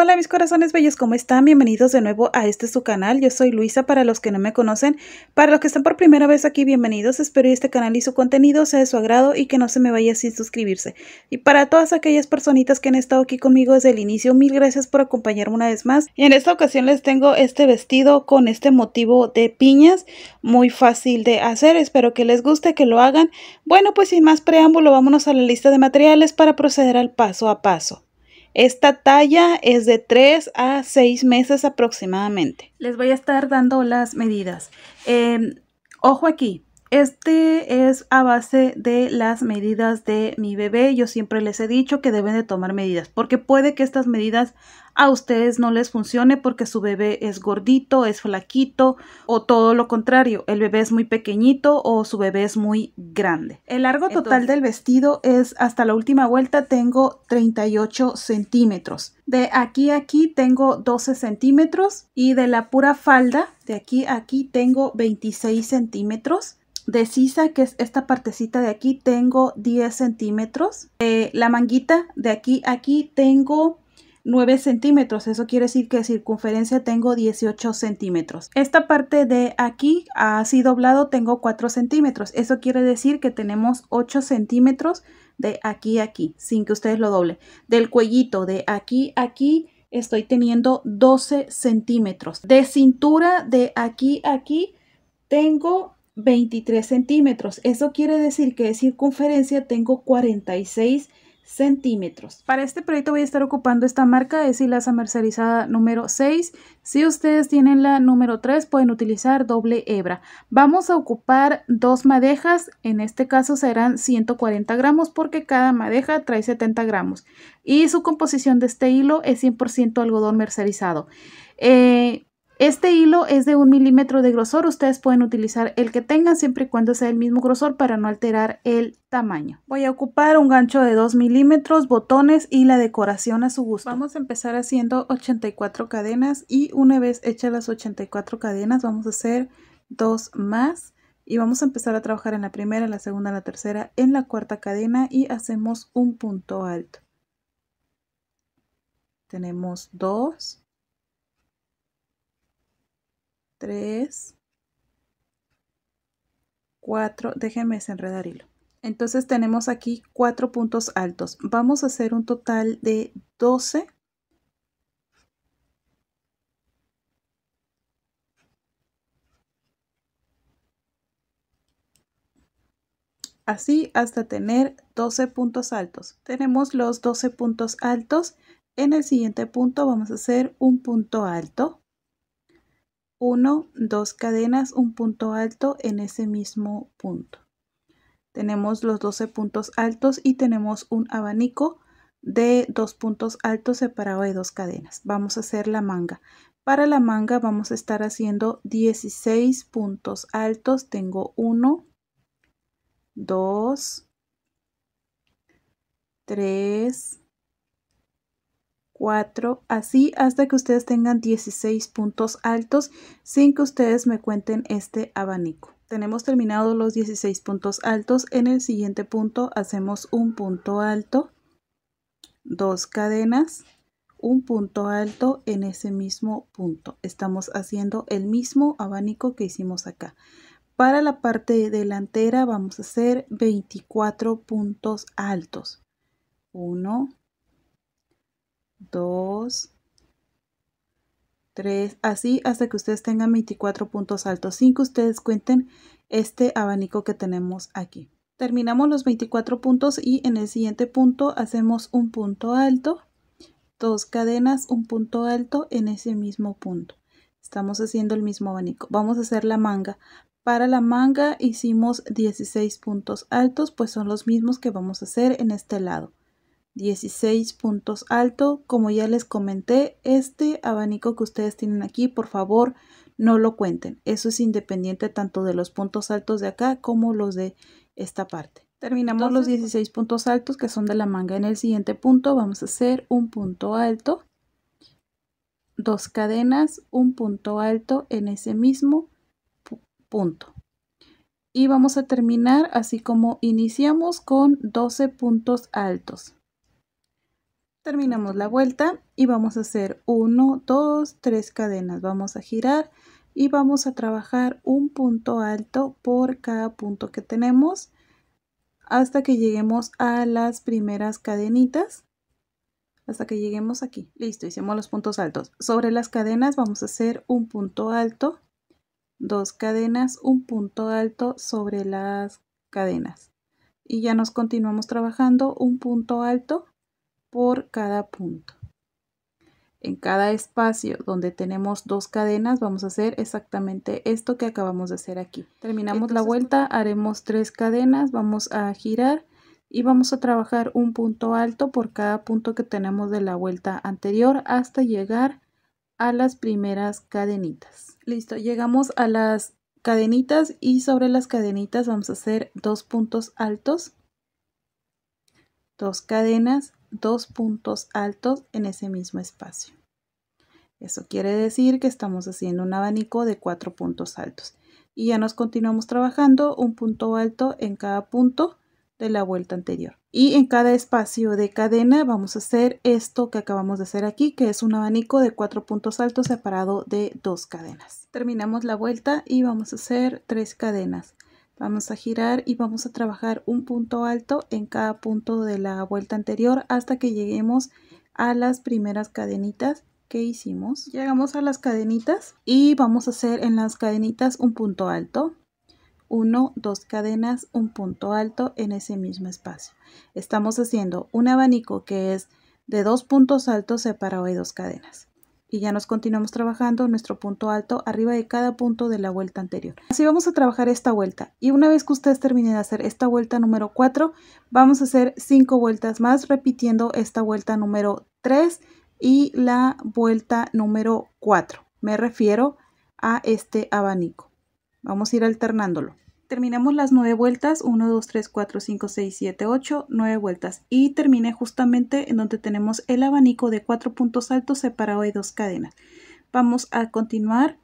Hola mis corazones bellos, ¿cómo están? Bienvenidos de nuevo a este su canal. Yo soy Luisa para los que no me conocen. Para los que están por primera vez aquí, bienvenidos. Espero que este canal y su contenido sea de su agrado y que no se me vaya sin suscribirse. Y para todas aquellas personitas que han estado aquí conmigo desde el inicio, mil gracias por acompañarme una vez más. Y en esta ocasión les tengo este vestido con este motivo de piñas, muy fácil de hacer. Espero que les guste, que lo hagan. Bueno, pues sin más preámbulo, vámonos a la lista de materiales para proceder al paso a paso. Esta talla es de 3 a 6 meses aproximadamente. Les voy a estar dando las medidas. Em, ojo aquí, este es a base de las medidas de mi bebé. Yo siempre les he dicho que deben de tomar medidas porque puede que estas medidas a ustedes no les funcione porque su bebé es gordito, es flaquito o todo lo contrario. El bebé es muy pequeñito o su bebé es muy grande. El largo total del vestido es hasta la última vuelta tengo 38 centímetros. De aquí a aquí tengo 12 centímetros y de la pura falda de aquí a aquí tengo 26 centímetros de sisa, que es esta partecita de aquí, tengo 10 centímetros. Eh, la manguita de aquí a aquí tengo 9 centímetros, eso quiere decir que circunferencia tengo 18 centímetros. Esta parte de aquí, así doblado, tengo 4 centímetros, eso quiere decir que tenemos 8 centímetros de aquí a aquí, sin que ustedes lo doble Del cuellito de aquí a aquí estoy teniendo 12 centímetros. De cintura de aquí a aquí tengo 23 centímetros. Eso quiere decir que de circunferencia tengo 46 centímetros. Para este proyecto voy a estar ocupando esta marca, es hilaza mercerizada número 6. Si ustedes tienen la número 3, pueden utilizar doble hebra. Vamos a ocupar dos madejas, en este caso serán 140 gramos porque cada madeja trae 70 gramos. Y su composición de este hilo es 100% algodón mercerizado. Eh, este hilo es de un milímetro de grosor, ustedes pueden utilizar el que tengan siempre y cuando sea el mismo grosor para no alterar el tamaño. Voy a ocupar un gancho de 2 milímetros, botones y la decoración a su gusto. Vamos a empezar haciendo 84 cadenas y una vez hechas las 84 cadenas vamos a hacer dos más y vamos a empezar a trabajar en la primera, la segunda, la tercera, en la cuarta cadena y hacemos un punto alto. Tenemos dos 3, 4, déjenme desenredar hilo. Entonces tenemos aquí 4 puntos altos. Vamos a hacer un total de 12 así hasta tener 12 puntos altos. Tenemos los 12 puntos altos. En el siguiente punto vamos a hacer un punto alto. 1, 2 cadenas, un punto alto en ese mismo punto. Tenemos los 12 puntos altos y tenemos un abanico de dos puntos altos separado de dos cadenas. Vamos a hacer la manga. Para la manga vamos a estar haciendo 16 puntos altos. Tengo 1, 2, 3, 4, así hasta que ustedes tengan 16 puntos altos sin que ustedes me cuenten este abanico. Tenemos terminados los 16 puntos altos, en el siguiente punto hacemos un punto alto, dos cadenas, un punto alto en ese mismo punto. Estamos haciendo el mismo abanico que hicimos acá. Para la parte delantera vamos a hacer 24 puntos altos. 1, 2, 3, así hasta que ustedes tengan 24 puntos altos, sin que ustedes cuenten este abanico que tenemos aquí. Terminamos los 24 puntos y en el siguiente punto hacemos un punto alto, dos cadenas, un punto alto en ese mismo punto. Estamos haciendo el mismo abanico. Vamos a hacer la manga. Para la manga hicimos 16 puntos altos, pues son los mismos que vamos a hacer en este lado. 16 puntos alto. Como ya les comenté, este abanico que ustedes tienen aquí, por favor, no lo cuenten. Eso es independiente tanto de los puntos altos de acá como los de esta parte. Terminamos los 16 pues, puntos altos que son de la manga. En el siguiente punto vamos a hacer un punto alto, dos cadenas, un punto alto en ese mismo punto. Y vamos a terminar así como iniciamos con 12 puntos altos terminamos la vuelta y vamos a hacer 1 2 3 cadenas vamos a girar y vamos a trabajar un punto alto por cada punto que tenemos hasta que lleguemos a las primeras cadenitas hasta que lleguemos aquí listo hicimos los puntos altos sobre las cadenas vamos a hacer un punto alto dos cadenas un punto alto sobre las cadenas y ya nos continuamos trabajando un punto alto por cada punto. En cada espacio donde tenemos dos cadenas vamos a hacer exactamente esto que acabamos de hacer aquí. Terminamos la vuelta, haremos tres cadenas, vamos a girar y vamos a trabajar un punto alto por cada punto que tenemos de la vuelta anterior hasta llegar a las primeras cadenitas. Listo, llegamos a las cadenitas y sobre las cadenitas vamos a hacer dos puntos altos, dos cadenas dos puntos altos en ese mismo espacio. Eso quiere decir que estamos haciendo un abanico de cuatro puntos altos. Y ya nos continuamos trabajando un punto alto en cada punto de la vuelta anterior. Y en cada espacio de cadena vamos a hacer esto que acabamos de hacer aquí, que es un abanico de cuatro puntos altos separado de dos cadenas. Terminamos la vuelta y vamos a hacer tres cadenas. Vamos a girar y vamos a trabajar un punto alto en cada punto de la vuelta anterior hasta que lleguemos a las primeras cadenitas que hicimos. Llegamos a las cadenitas y vamos a hacer en las cadenitas un punto alto. 1, dos cadenas, un punto alto en ese mismo espacio. Estamos haciendo un abanico que es de dos puntos altos separado de dos cadenas y ya nos continuamos trabajando nuestro punto alto arriba de cada punto de la vuelta anterior. Así vamos a trabajar esta vuelta y una vez que ustedes terminen de hacer esta vuelta número 4, vamos a hacer 5 vueltas más repitiendo esta vuelta número 3 y la vuelta número 4. Me refiero a este abanico. Vamos a ir alternándolo. Terminamos las nueve vueltas, 1, 2, 3, 4, 5, 6, 7, 8, nueve vueltas. Y terminé justamente en donde tenemos el abanico de cuatro puntos altos separado de dos cadenas. Vamos a continuar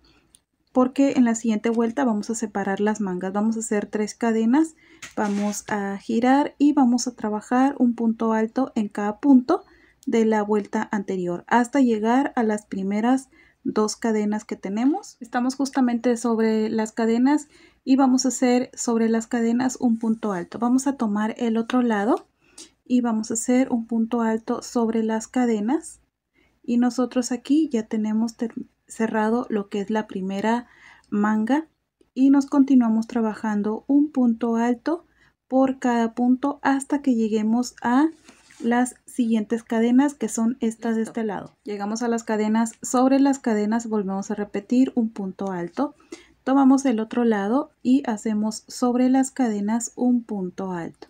porque en la siguiente vuelta vamos a separar las mangas. Vamos a hacer tres cadenas, vamos a girar y vamos a trabajar un punto alto en cada punto de la vuelta anterior hasta llegar a las primeras dos cadenas que tenemos. Estamos justamente sobre las cadenas y vamos a hacer sobre las cadenas un punto alto. Vamos a tomar el otro lado y vamos a hacer un punto alto sobre las cadenas. Y nosotros aquí ya tenemos cerrado lo que es la primera manga y nos continuamos trabajando un punto alto por cada punto hasta que lleguemos a las siguientes cadenas que son estas de este lado. Llegamos a las cadenas, sobre las cadenas volvemos a repetir un punto alto. Tomamos el otro lado y hacemos sobre las cadenas un punto alto.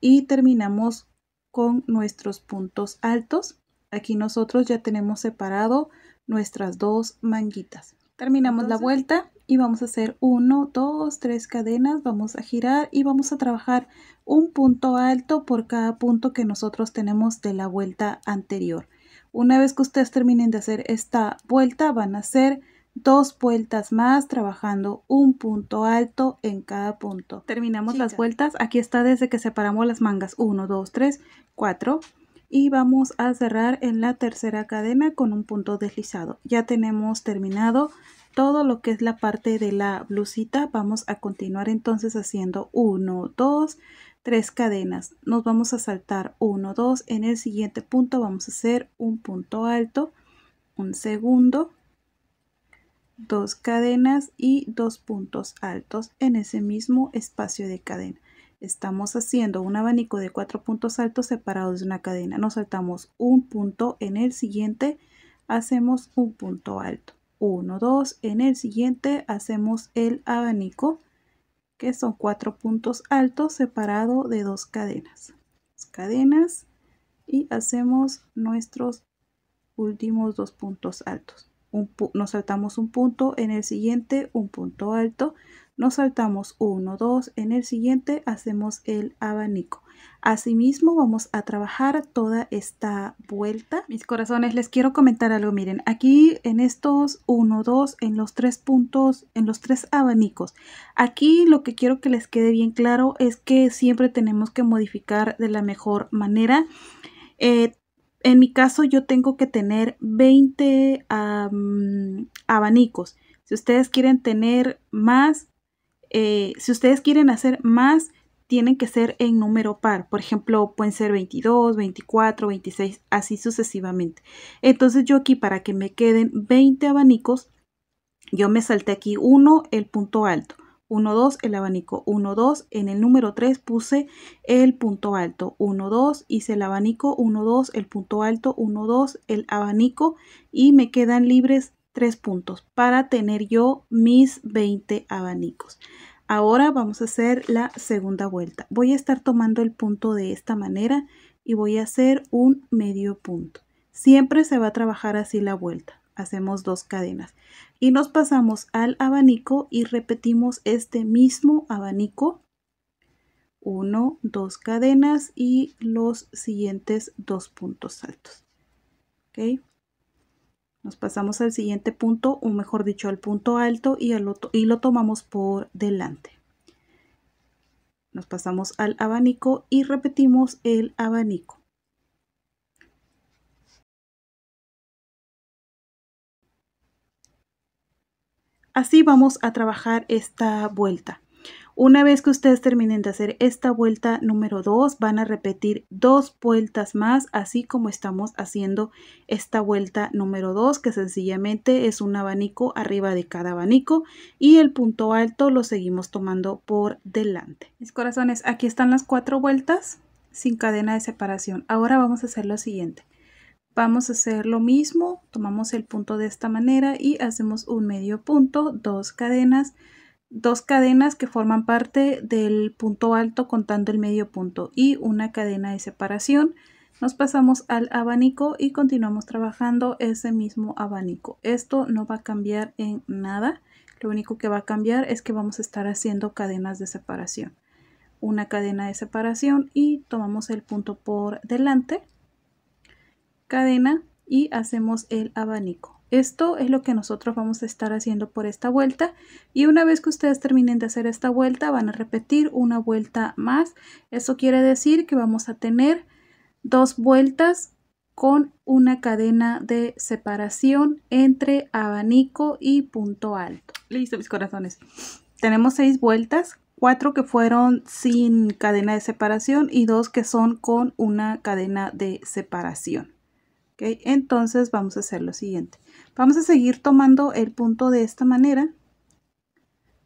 Y terminamos con nuestros puntos altos. Aquí nosotros ya tenemos separado nuestras dos manguitas. Terminamos la vuelta y vamos a hacer 1, 2, 3 cadenas, vamos a girar y vamos a trabajar un punto alto por cada punto que nosotros tenemos de la vuelta anterior. Una vez que ustedes terminen de hacer esta vuelta van a hacer dos vueltas más trabajando un punto alto en cada punto. Terminamos las vueltas, aquí está desde que separamos las mangas 1, 2, 3, 4 y vamos a cerrar en la tercera cadena con un punto deslizado. Ya tenemos terminado todo lo que es la parte de la blusita vamos a continuar entonces haciendo 1 2 3 cadenas nos vamos a saltar 1 2 en el siguiente punto vamos a hacer un punto alto un segundo dos cadenas y dos puntos altos en ese mismo espacio de cadena estamos haciendo un abanico de cuatro puntos altos separados de una cadena nos saltamos un punto en el siguiente hacemos un punto alto 1, 2. En el siguiente hacemos el abanico, que son cuatro puntos altos separado de dos cadenas. cadenas y hacemos nuestros últimos dos puntos altos. nos saltamos un punto, en el siguiente un punto alto nos saltamos 1, 2, en el siguiente hacemos el abanico. Asimismo vamos a trabajar toda esta vuelta. Mis corazones, les quiero comentar algo, miren, aquí en estos 1, 2, en los tres puntos, en los tres abanicos, aquí lo que quiero que les quede bien claro es que siempre tenemos que modificar de la mejor manera. Eh, en mi caso yo tengo que tener 20 abanicos. Si ustedes quieren tener más, eh, si ustedes quieren hacer más, tienen que ser en número par. Por ejemplo, pueden ser 22, 24, 26, así sucesivamente. Entonces yo aquí para que me queden 20 abanicos, yo me salté aquí 1, el punto alto. 1, 2, el abanico 1, 2, en el número 3 puse el punto alto 1, 2, hice el abanico 1, 2, el punto alto 1, 2, el abanico y me quedan libres tres puntos para tener yo mis 20 abanicos. Ahora vamos a hacer la segunda vuelta. Voy a estar tomando el punto de esta manera y voy a hacer un medio punto. Siempre se va a trabajar así la vuelta. Hacemos dos cadenas y nos pasamos al abanico y repetimos este mismo abanico. Uno, dos cadenas y los siguientes dos puntos altos. ¿Okay? Nos pasamos al siguiente punto, o mejor dicho, al punto alto y, al otro, lo tomamos por delante. Nos pasamos al abanico y repetimos el abanico. Así vamos a trabajar esta vuelta. Una vez que ustedes terminen de hacer esta vuelta número 2, van a repetir dos vueltas más, así como estamos haciendo esta vuelta número 2, que sencillamente es un abanico arriba de cada abanico y el punto alto lo seguimos tomando por delante. Mis corazones, aquí están las cuatro vueltas sin cadena de separación. Ahora vamos a hacer lo siguiente. Vamos a hacer lo mismo, tomamos el punto de esta manera y hacemos un medio punto, dos cadenas, dos cadenas que forman parte del punto alto contando el medio punto y una cadena de separación. Nos pasamos al abanico y continuamos trabajando ese mismo abanico. Esto no va a cambiar en nada. Lo único que va a cambiar es que vamos a estar haciendo cadenas de separación. Una cadena de separación y tomamos el punto por delante. Cadena y hacemos el abanico. Esto es lo que nosotros vamos a estar haciendo por esta vuelta y una vez que ustedes terminen de hacer esta vuelta van a repetir una vuelta más. Eso quiere decir que vamos a tener dos vueltas con una cadena de separación entre abanico y punto alto. Listo mis corazones. Tenemos seis vueltas, cuatro que fueron sin cadena de separación y dos que son con una cadena de separación. Entonces vamos a hacer lo siguiente. Vamos a seguir tomando el punto de esta manera.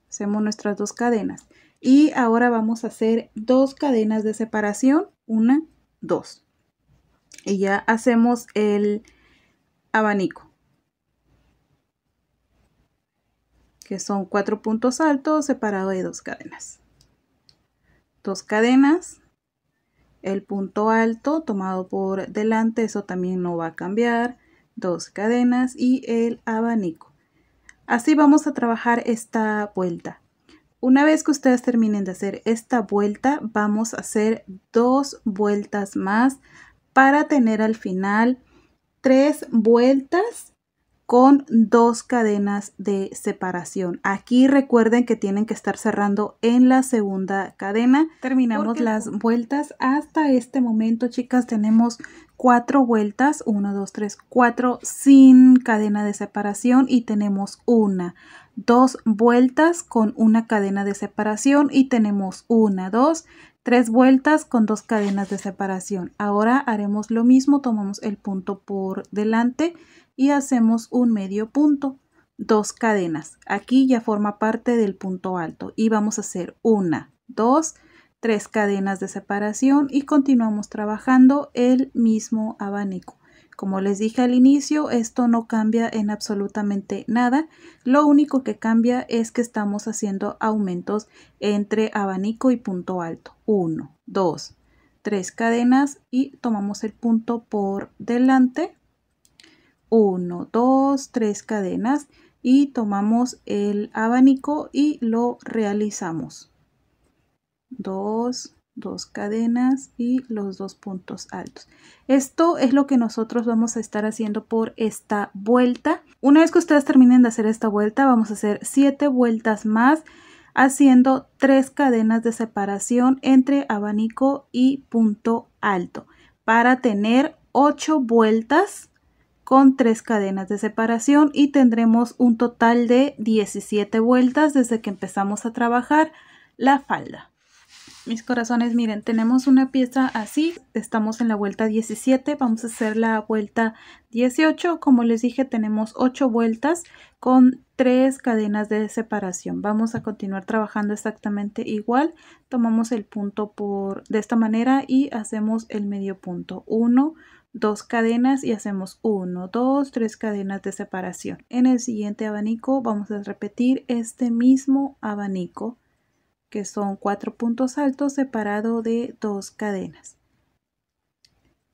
Hacemos nuestras dos cadenas. Y ahora vamos a hacer dos cadenas de separación. Una, dos. Y ya hacemos el abanico. Que son cuatro puntos altos separado de dos cadenas. Dos cadenas el punto alto tomado por delante, eso también no va a cambiar. Dos cadenas y el abanico. Así vamos a trabajar esta vuelta. Una vez que ustedes terminen de hacer esta vuelta, vamos a hacer dos vueltas más para tener al final tres vueltas con dos cadenas de separación. Aquí recuerden que tienen que estar cerrando en la segunda cadena. Terminamos las vueltas hasta este momento, chicas. Tenemos cuatro vueltas, 1, 2, 3, 4 sin cadena de separación y tenemos una. Dos vueltas con una cadena de separación y tenemos una, dos, tres vueltas con dos cadenas de separación. Ahora haremos lo mismo, tomamos el punto por delante y hacemos un medio punto, dos cadenas. Aquí ya forma parte del punto alto y vamos a hacer una, dos, tres cadenas de separación y continuamos trabajando el mismo abanico. Como les dije al inicio, esto no cambia en absolutamente nada. Lo único que cambia es que estamos haciendo aumentos entre abanico y punto alto. 1, 2, 3 cadenas y tomamos el punto por delante. 1, 2, 3 cadenas y tomamos el abanico y lo realizamos. 2, dos cadenas y los dos puntos altos. Esto es lo que nosotros vamos a estar haciendo por esta vuelta. Una vez que ustedes terminen de hacer esta vuelta, vamos a hacer siete vueltas más haciendo tres cadenas de separación entre abanico y punto alto para tener ocho vueltas con tres cadenas de separación y tendremos un total de 17 vueltas desde que empezamos a trabajar la falda. Mis corazones, miren, tenemos una pieza así, estamos en la vuelta 17, vamos a hacer la vuelta 18, como les dije tenemos 8 vueltas con 3 cadenas de separación. Vamos a continuar trabajando exactamente igual, tomamos el punto por de esta manera y hacemos el medio punto, 1, 2 cadenas y hacemos 1, 2, 3 cadenas de separación. En el siguiente abanico vamos a repetir este mismo abanico que son cuatro puntos altos separado de dos cadenas.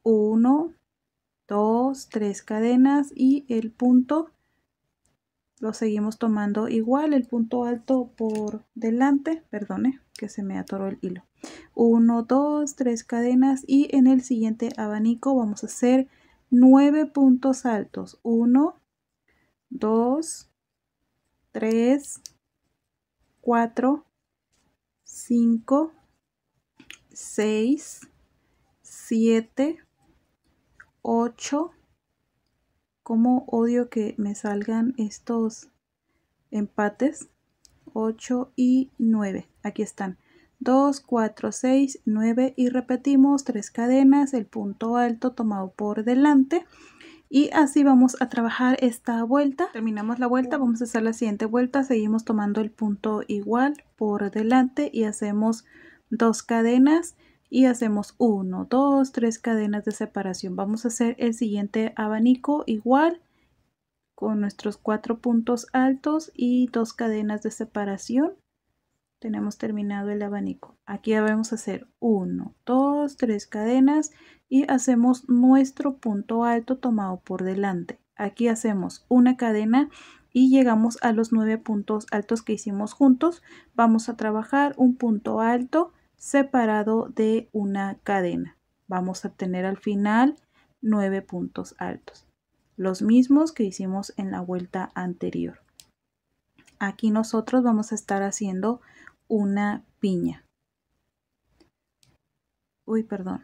uno dos tres cadenas y el punto lo seguimos tomando igual, el punto alto por delante, perdone que se me atoró el hilo. uno dos tres cadenas y en el siguiente abanico vamos a hacer nueve puntos altos. uno dos tres cuatro 5, 6, 7, 8. Como odio que me salgan estos empates. 8 y 9. Aquí están. 2, 4, 6, 9 y repetimos tres cadenas, el punto alto tomado por delante y así vamos a trabajar esta vuelta terminamos la vuelta vamos a hacer la siguiente vuelta seguimos tomando el punto igual por delante y hacemos dos cadenas y hacemos 1, 2, 3 cadenas de separación. Vamos a hacer el siguiente abanico igual con nuestros cuatro puntos altos y dos cadenas de separación tenemos terminado el abanico. Aquí vamos a hacer 1, 2, 3 cadenas y hacemos nuestro punto alto tomado por delante. Aquí hacemos una cadena y llegamos a los 9 puntos altos que hicimos juntos. Vamos a trabajar un punto alto separado de una cadena. Vamos a tener al final 9 puntos altos. Los mismos que hicimos en la vuelta anterior. Aquí nosotros vamos a estar haciendo una piña. Uy, perdón.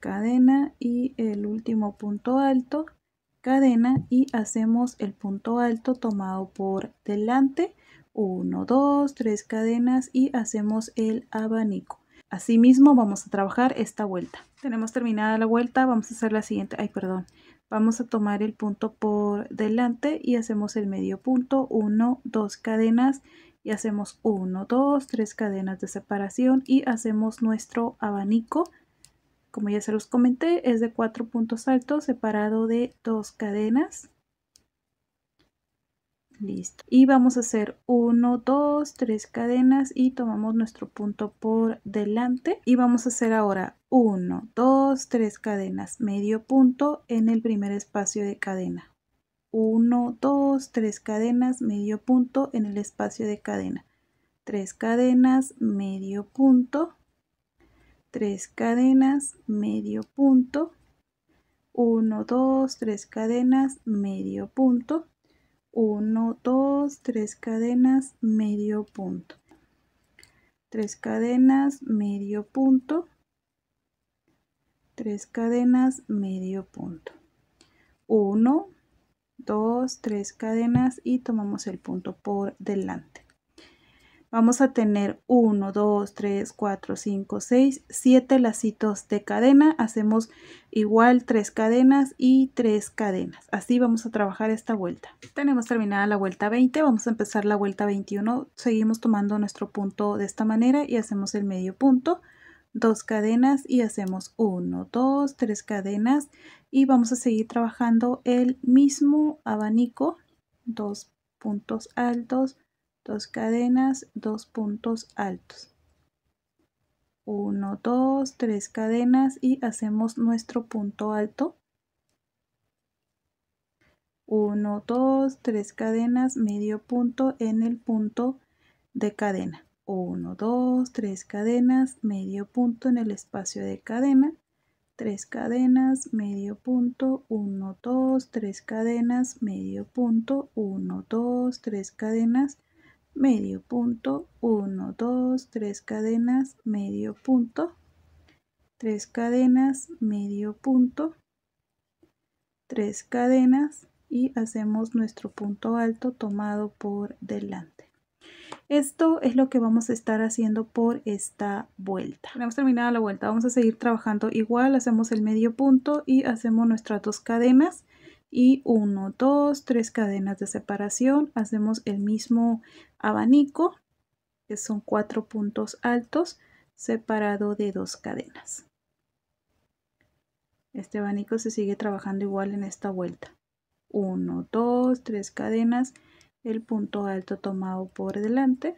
Cadena y el último punto alto, cadena y hacemos el punto alto tomado por delante. 1, 2, 3 cadenas y hacemos el abanico. Asimismo vamos a trabajar esta vuelta. Tenemos terminada la vuelta, vamos a hacer la siguiente. Ay, perdón. Vamos a tomar el punto por delante y hacemos el medio punto, 1, 2 cadenas y hacemos 1, 2, 3 cadenas de separación y hacemos nuestro abanico. Como ya se los comenté, es de 4 puntos altos separado de 2 cadenas listo y vamos a hacer 1 2 3 cadenas y tomamos nuestro punto por delante y vamos a hacer ahora 1 2 3 cadenas medio punto en el primer espacio de cadena 1 2 3 cadenas medio punto en el espacio de cadena 3 cadenas medio punto 3 cadenas medio punto 1 2 3 cadenas medio punto 1, 2, 3 cadenas, medio punto. 3 cadenas, medio punto. 3 cadenas, medio punto. 1, 2, 3 cadenas y tomamos el punto por delante vamos a tener 1, 2, 3, 4, 5, 6, 7 lacitos de cadena. Hacemos igual 3 cadenas y 3 cadenas. Así vamos a trabajar esta vuelta. Tenemos terminada la vuelta 20, vamos a empezar la vuelta 21. Seguimos tomando nuestro punto de esta manera y hacemos el medio punto. 2 cadenas y hacemos 1, 2, 3 cadenas y vamos a seguir trabajando el mismo abanico. 2 puntos altos, dos cadenas, dos puntos altos. 1, 2, 3 cadenas y hacemos nuestro punto alto. 1, 2, 3 cadenas, medio punto en el punto de cadena. 1, 2, 3 cadenas, medio punto en el espacio de cadena. 3 cadenas, medio punto, 1, 2, 3 cadenas, medio punto, 1, 2, 3 cadenas, medio punto 1 2 3 cadenas medio punto tres cadenas medio punto tres cadenas y hacemos nuestro punto alto tomado por delante esto es lo que vamos a estar haciendo por esta vuelta. hemos terminado la vuelta, vamos a seguir trabajando igual, hacemos el medio punto y hacemos nuestras dos cadenas y 1, 2, 3 cadenas de separación. Hacemos el mismo abanico, que son 4 puntos altos, separado de dos cadenas. Este abanico se sigue trabajando igual en esta vuelta. 1, 2, 3 cadenas, el punto alto tomado por delante.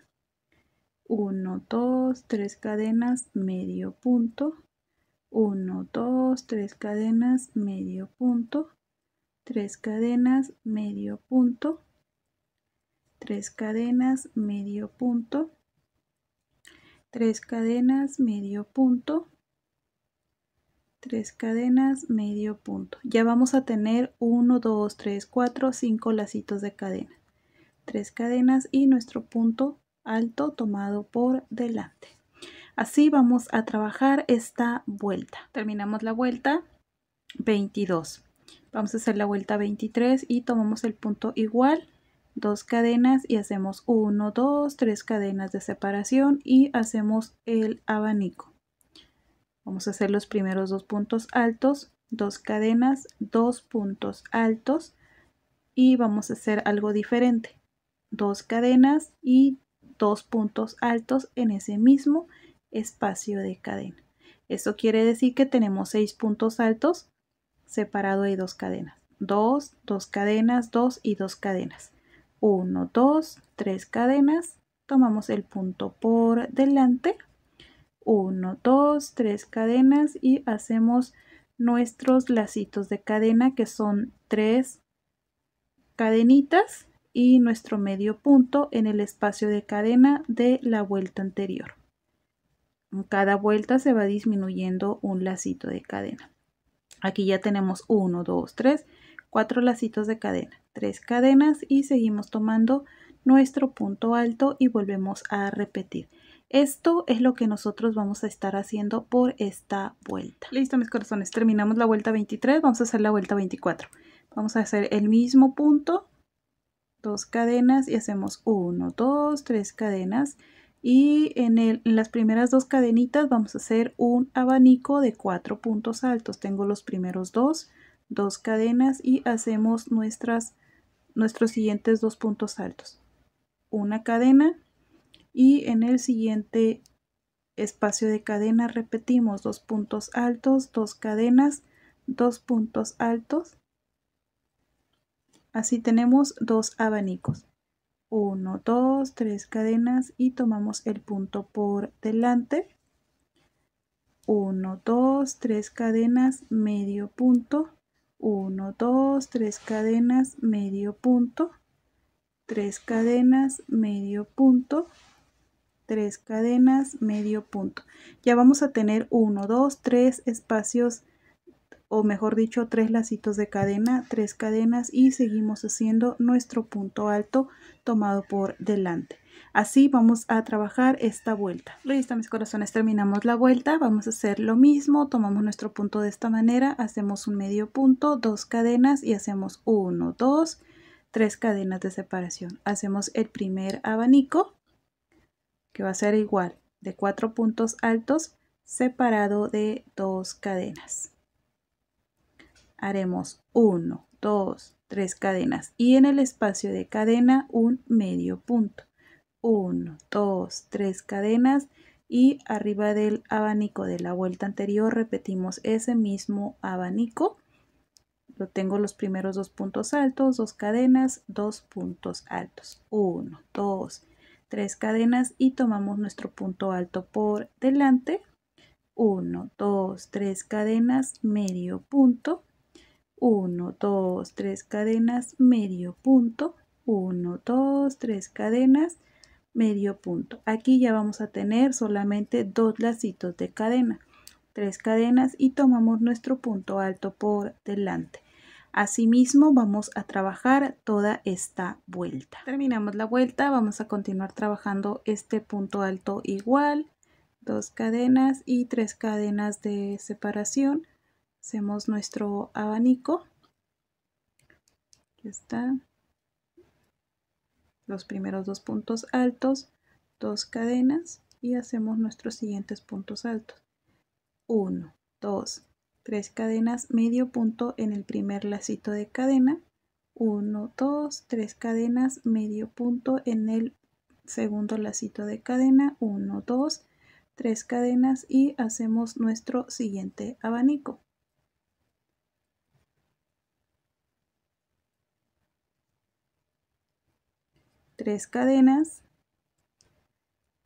1, 2, 3 cadenas, medio punto. 1, 2, 3 cadenas, medio punto. 3 cadenas, medio punto, 3 cadenas, medio punto, 3 cadenas, medio punto, 3 cadenas, medio punto. Ya vamos a tener 1, 2, 3, 4, 5 lacitos de cadena. 3 cadenas y nuestro punto alto tomado por delante. Así vamos a trabajar esta vuelta. Terminamos la vuelta 22 vamos a hacer la vuelta 23 y tomamos el punto igual dos cadenas y hacemos 1 2 3 cadenas de separación y hacemos el abanico vamos a hacer los primeros dos puntos altos dos cadenas dos puntos altos y vamos a hacer algo diferente dos cadenas y dos puntos altos en ese mismo espacio de cadena eso quiere decir que tenemos seis puntos altos separado de dos cadenas. dos dos cadenas, dos y dos cadenas. uno dos tres cadenas. Tomamos el punto por delante. uno dos tres cadenas y hacemos nuestros lacitos de cadena que son tres cadenitas y nuestro medio punto en el espacio de cadena de la vuelta anterior. cada vuelta se va disminuyendo un lacito de cadena. Aquí ya tenemos 1, 2, 3, 4 lacitos de cadena, 3 cadenas y seguimos tomando nuestro punto alto y volvemos a repetir. Esto es lo que nosotros vamos a estar haciendo por esta vuelta. Listo mis corazones, terminamos la vuelta 23, vamos a hacer la vuelta 24. Vamos a hacer el mismo punto, dos cadenas y hacemos 1, 2, 3 cadenas y en, las primeras dos cadenitas vamos a hacer un abanico de cuatro puntos altos tengo los primeros dos dos cadenas y hacemos nuestras nuestros siguientes dos puntos altos una cadena y en el siguiente espacio de cadena repetimos dos puntos altos dos cadenas dos puntos altos así tenemos dos abanicos 1, 2, 3 cadenas y tomamos el punto por delante. 1, 2, 3 cadenas, medio punto. 1, 2, 3 cadenas, medio punto. 3 cadenas, medio punto. 3 cadenas, medio punto. Ya vamos a tener 1, 2, 3 espacios o mejor dicho tres lacitos de cadena tres cadenas y seguimos haciendo nuestro punto alto tomado por delante así vamos a trabajar esta vuelta listo mis corazones terminamos la vuelta vamos a hacer lo mismo tomamos nuestro punto de esta manera hacemos un medio punto dos cadenas y hacemos uno dos tres cadenas de separación hacemos el primer abanico que va a ser igual de cuatro puntos altos separado de dos cadenas haremos 1, 2, 3 cadenas y en el espacio de cadena un medio punto. 1, 2, 3 cadenas y arriba del abanico de la vuelta anterior repetimos ese mismo abanico. lo tengo los primeros dos puntos altos, dos cadenas, dos puntos altos. 1, 2, 3 cadenas y tomamos nuestro punto alto por delante. 1, 2, 3 cadenas, medio punto 1, 2, 3 cadenas, medio punto, 1, 2, 3 cadenas, medio punto. Aquí ya vamos a tener solamente dos lacitos de cadena, tres cadenas y tomamos nuestro punto alto por delante. Asimismo vamos a trabajar toda esta vuelta. Terminamos la vuelta, vamos a continuar trabajando este punto alto igual, dos cadenas y tres cadenas de separación hacemos nuestro abanico aquí está los primeros dos puntos altos dos cadenas y hacemos nuestros siguientes puntos altos 1 2 3 cadenas medio punto en el primer lacito de cadena 1 dos, tres cadenas medio punto en el segundo lacito de cadena 1 dos, tres cadenas y hacemos nuestro siguiente abanico tres cadenas,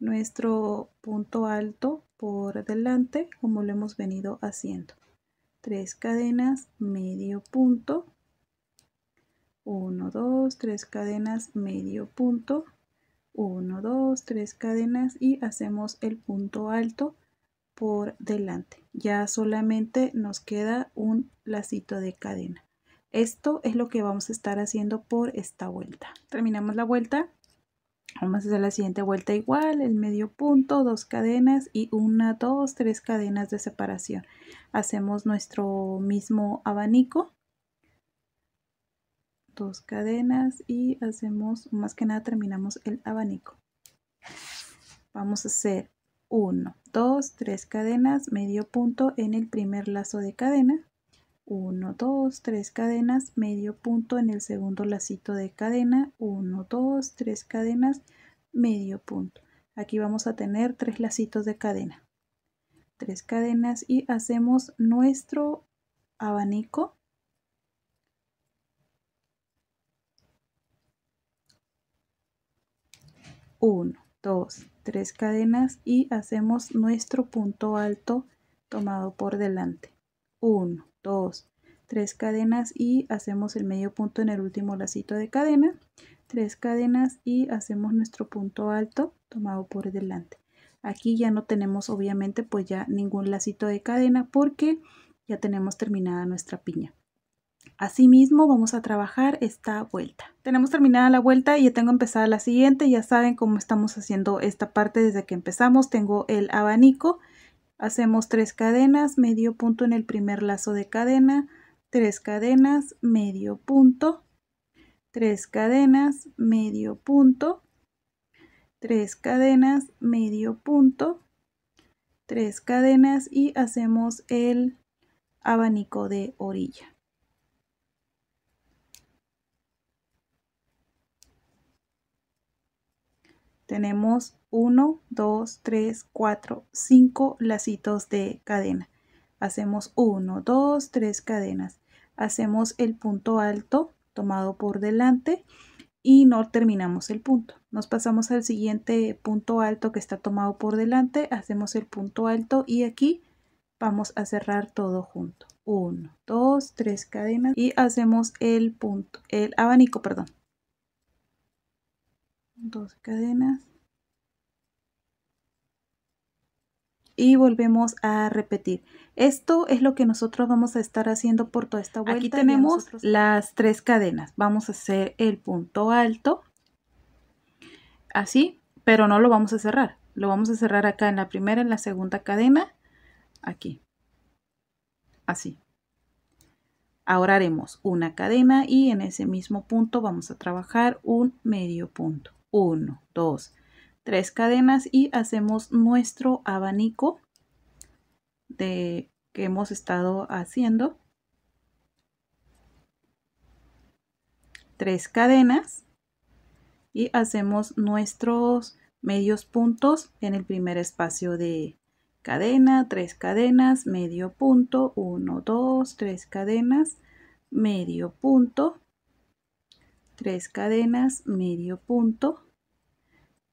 nuestro punto alto por delante como lo hemos venido haciendo. tres cadenas, medio punto, 1, dos tres cadenas, medio punto, 1, dos tres cadenas y hacemos el punto alto por delante. Ya solamente nos queda un lacito de cadena. Esto es lo que vamos a estar haciendo por esta vuelta. Terminamos la vuelta. Vamos a hacer la siguiente vuelta igual, el medio punto, dos cadenas y una, dos, tres cadenas de separación. Hacemos nuestro mismo abanico. Dos cadenas y hacemos, más que nada terminamos el abanico. Vamos a hacer uno, dos, tres cadenas, medio punto en el primer lazo de cadena 1, 2, 3 cadenas, medio punto en el segundo lacito de cadena, 1, 2, 3 cadenas, medio punto. Aquí vamos a tener 3 lacitos de cadena, tres cadenas y hacemos nuestro abanico. 1 2 3 cadenas y hacemos nuestro punto alto tomado por delante. 1, Tres 3 cadenas y hacemos el medio punto en el último lacito de cadena, tres cadenas y hacemos nuestro punto alto tomado por delante. Aquí ya no tenemos obviamente pues ya ningún lacito de cadena porque ya tenemos terminada nuestra piña. Asimismo vamos a trabajar esta vuelta. Tenemos terminada la vuelta y ya tengo empezada la siguiente. Ya saben cómo estamos haciendo esta parte desde que empezamos. Tengo el abanico Hacemos tres cadenas, medio punto en el primer lazo de cadena, tres cadenas, medio punto, tres cadenas, medio punto, tres cadenas, medio punto, tres cadenas y hacemos el abanico de orilla. Tenemos 1, 2, 3, 4, 5 lacitos de cadena. Hacemos 1, 2, 3 cadenas. Hacemos el punto alto tomado por delante y no terminamos el punto. Nos pasamos al siguiente punto alto que está tomado por delante, hacemos el punto alto y aquí vamos a cerrar todo junto. 1, 2, 3 cadenas y hacemos el punto, el abanico, perdón. Dos cadenas y volvemos a repetir. Esto es lo que nosotros vamos a estar haciendo por toda esta vuelta. Aquí tenemos las tres cadenas. Vamos a hacer el punto alto, así, pero no lo vamos a cerrar. Lo vamos a cerrar acá en la primera, en la segunda cadena, aquí, así. Ahora haremos una cadena y en ese mismo punto vamos a trabajar un medio punto. uno dos tres cadenas y hacemos nuestro abanico de que hemos estado haciendo tres cadenas y hacemos nuestros medios puntos en el primer espacio de cadena, tres cadenas, medio punto, 1, 2, tres cadenas, medio punto, tres cadenas, medio punto,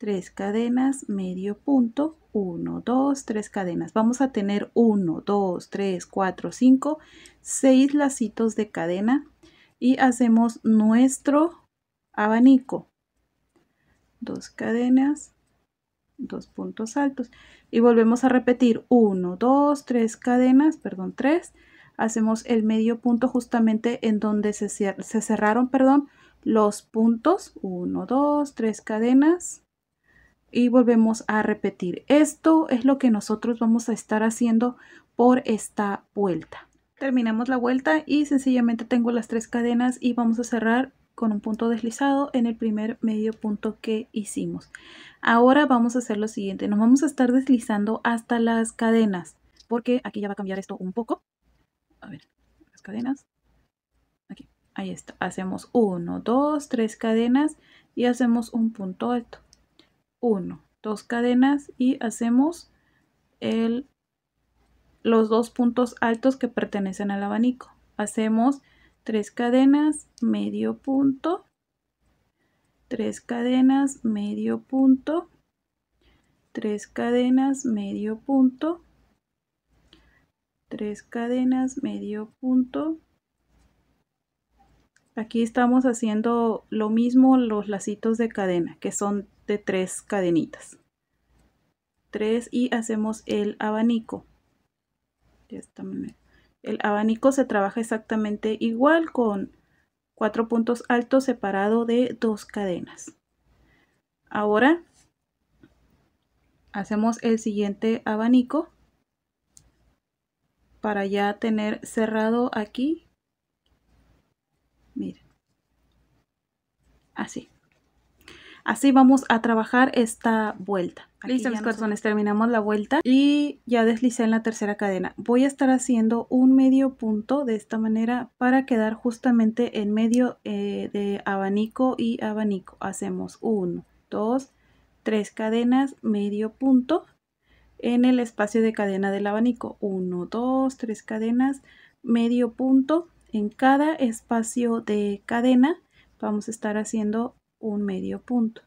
3 cadenas, medio punto, 1, 2, 3 cadenas. Vamos a tener 1, 2, 3, 4, 5, 6 lacitos de cadena y hacemos nuestro abanico. 2 cadenas, dos puntos altos y volvemos a repetir 1, 2, 3 cadenas, perdón, 3. Hacemos el medio punto justamente en donde se, se cerraron, perdón, los puntos. 1, 2, 3 cadenas, y volvemos a repetir. Esto es lo que nosotros vamos a estar haciendo por esta vuelta. Terminamos la vuelta y sencillamente tengo las tres cadenas y vamos a cerrar con un punto deslizado en el primer medio punto que hicimos. Ahora vamos a hacer lo siguiente, nos vamos a estar deslizando hasta las cadenas, porque aquí ya va a cambiar esto un poco. A ver, las cadenas. Aquí, ahí está. Hacemos uno dos tres cadenas y hacemos un punto alto. 1, 2 cadenas y hacemos los dos puntos altos que pertenecen al abanico. Hacemos 3 cadenas, medio punto, 3 cadenas, medio punto, 3 cadenas, medio punto. 3 cadenas, medio punto Aquí estamos haciendo lo mismo los lacitos de cadena, que son de tres cadenitas. Tres y hacemos el abanico. El abanico se trabaja exactamente igual con cuatro puntos altos separado de dos cadenas. Ahora hacemos el siguiente abanico para ya tener cerrado aquí Así. Así vamos a trabajar esta vuelta. Listo, mis corazones, terminamos la vuelta y ya deslicé en la tercera cadena. Voy a estar haciendo un medio punto de esta manera para quedar justamente en medio eh, de abanico y abanico. Hacemos 1, 2, 3 cadenas, medio punto en el espacio de cadena del abanico. 1, 2, 3 cadenas, medio punto en cada espacio de cadena vamos a estar haciendo un medio punto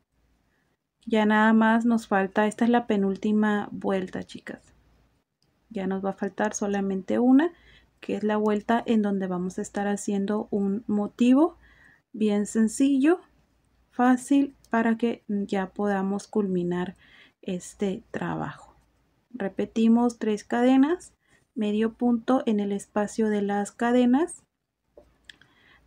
ya nada más nos falta esta es la penúltima vuelta chicas ya nos va a faltar solamente una que es la vuelta en donde vamos a estar haciendo un motivo bien sencillo fácil para que ya podamos culminar este trabajo repetimos tres cadenas medio punto en el espacio de las cadenas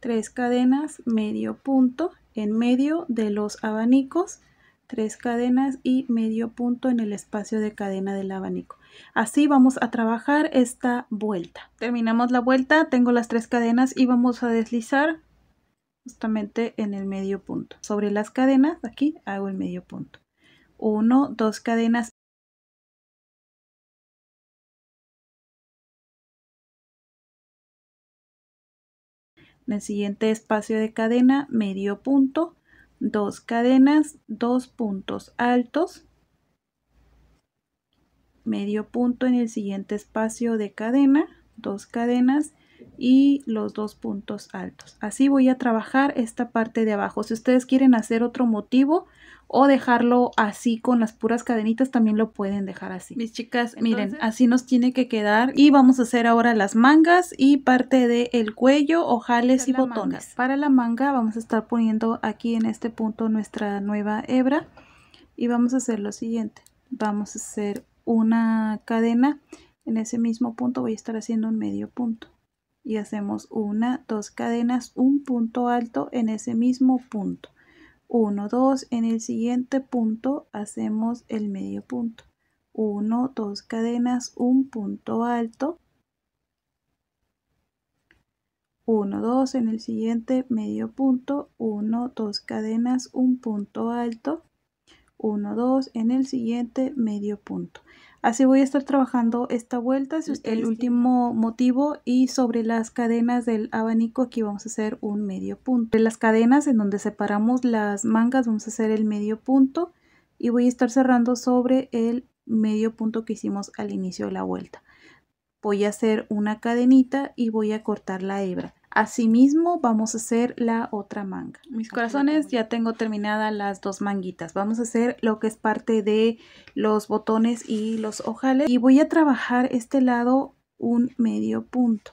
Tres cadenas, medio punto en medio de los abanicos, tres cadenas y medio punto en el espacio de cadena del abanico. Así vamos a trabajar esta vuelta. Terminamos la vuelta, tengo las tres cadenas y vamos a deslizar justamente en el medio punto. Sobre las cadenas, aquí hago el medio punto. Uno, dos cadenas En el siguiente espacio de cadena, medio punto, dos cadenas, dos puntos altos, medio punto en el siguiente espacio de cadena, dos cadenas y los dos puntos altos. Así voy a trabajar esta parte de abajo. Si ustedes quieren hacer otro motivo, o dejarlo así con las puras cadenitas, también lo pueden dejar así. Mis chicas, miren, así nos tiene que quedar y vamos a hacer ahora las mangas y parte del el cuello, ojales y botones. Para la manga vamos a estar poniendo aquí en este punto nuestra nueva hebra y vamos a hacer lo siguiente. Vamos a hacer una cadena en ese mismo punto voy a estar haciendo un medio punto y hacemos una, dos cadenas, un punto alto en ese mismo punto 1, 2. En el siguiente punto hacemos el medio punto. 1, 2 cadenas, un punto alto. 1, 2. En el siguiente medio punto, 1, 2 cadenas, un punto alto. 1, 2. En el siguiente medio punto. Así voy a estar trabajando esta vuelta, el último motivo y sobre las cadenas del abanico aquí vamos a hacer un medio punto. En las cadenas en donde separamos las mangas vamos a hacer el medio punto y voy a estar cerrando sobre el medio punto que hicimos al inicio de la vuelta. Voy a hacer una cadenita y voy a cortar la hebra. Asimismo, vamos a hacer la otra manga. Mis corazones, ya tengo terminadas las dos manguitas. Vamos a hacer lo que es parte de los botones y los ojales. Y voy a trabajar este lado un medio punto.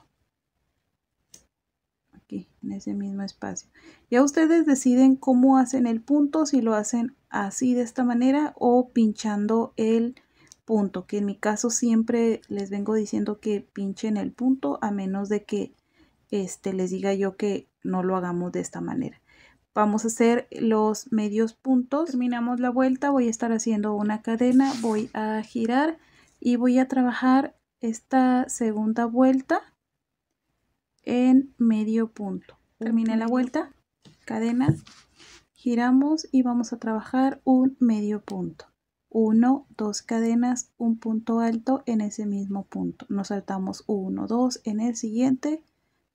Aquí, en ese mismo espacio. Ya ustedes deciden cómo hacen el punto, si lo hacen así de esta manera o pinchando el punto, que en mi caso siempre les vengo diciendo que pinchen el punto a menos de que este, les diga yo que no lo hagamos de esta manera. Vamos a hacer los medios puntos. Terminamos la vuelta, voy a estar haciendo una cadena, voy a girar y voy a trabajar esta segunda vuelta en medio punto. Terminé la vuelta, cadena, giramos y vamos a trabajar un medio punto. 1, dos cadenas, un punto alto en ese mismo punto. Nos saltamos uno, 2 en el siguiente,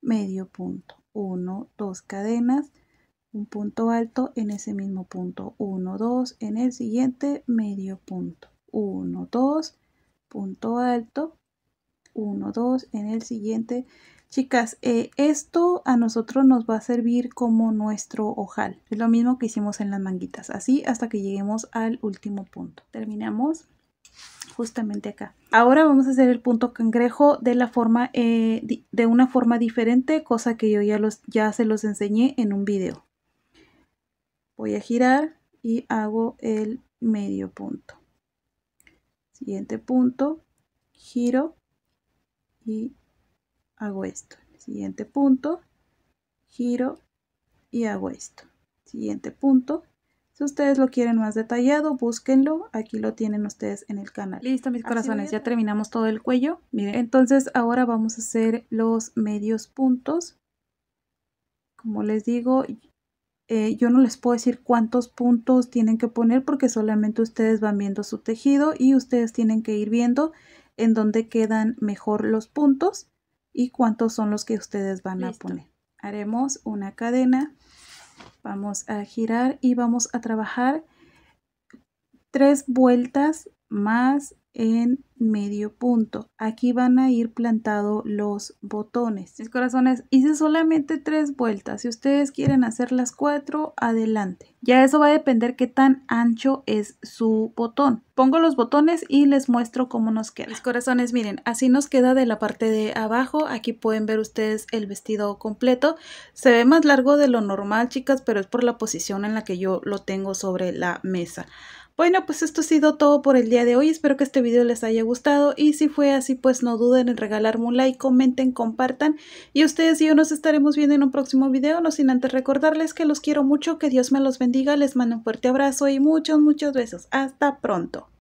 medio punto, 1, 2 cadenas, un punto alto en ese mismo punto, 1, 2, en el siguiente medio punto, 1, 2, punto alto, 1, 2, en el siguiente. Chicas, eh, esto a nosotros nos va a servir como nuestro ojal. Es lo mismo que hicimos en las manguitas, así hasta que lleguemos al último punto. Terminamos justamente acá. Ahora vamos a hacer el punto cangrejo de, la forma, eh, de una forma diferente, cosa que yo ya, los, ya se los enseñé en un video. Voy a girar y hago el medio punto. Siguiente punto, giro y hago esto. Siguiente punto, giro y hago esto. Siguiente punto, si ustedes lo quieren más detallado, búsquenlo. Aquí lo tienen ustedes en el canal. Listo, mis corazones. Ya terminamos todo el cuello. Miren, entonces ahora vamos a hacer los medios puntos. Como les digo, eh, yo no les puedo decir cuántos puntos tienen que poner porque solamente ustedes van viendo su tejido y ustedes tienen que ir viendo en dónde quedan mejor los puntos y cuántos son los que ustedes van a poner. Haremos una cadena Vamos a girar y vamos a trabajar tres vueltas más en medio punto. Aquí van a ir plantado los botones. Mis corazones, hice solamente tres vueltas. Si ustedes quieren hacer las cuatro, adelante. Ya eso va a depender qué tan ancho es su botón. Pongo los botones y les muestro cómo nos queda. Mis corazones, miren, así nos queda de la parte de abajo. Aquí pueden ver ustedes el vestido completo. Se ve más largo de lo normal, chicas, pero es por la posición en la que yo lo tengo sobre la mesa. Bueno, pues esto ha sido todo por el día de hoy. Espero que este video les haya gustado y si fue así, pues no duden en regalarme un like, comenten, compartan y ustedes y yo nos estaremos viendo en un próximo video, no sin antes recordarles que los quiero mucho, que Dios me los bendiga, les mando un fuerte abrazo y muchos, muchos besos. Hasta pronto.